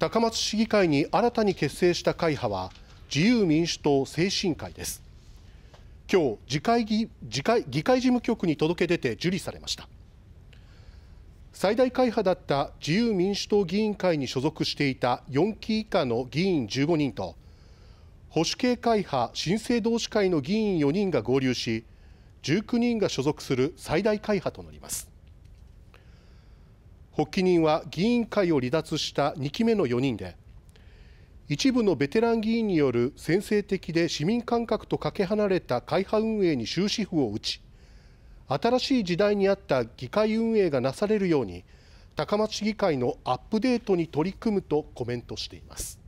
高松市議会に新たに結成した会派は自由民主党精神会です今日次回議会議会事務局に届け出て受理されました最大会派だった自由民主党議員会に所属していた4期以下の議員15人と保守系会派新生同志会の議員4人が合流し19人が所属する最大会派となります発起人は議員会を離脱した2期目の4人で一部のベテラン議員による先制的で市民感覚とかけ離れた会派運営に終止符を打ち新しい時代に合った議会運営がなされるように高松市議会のアップデートに取り組むとコメントしています。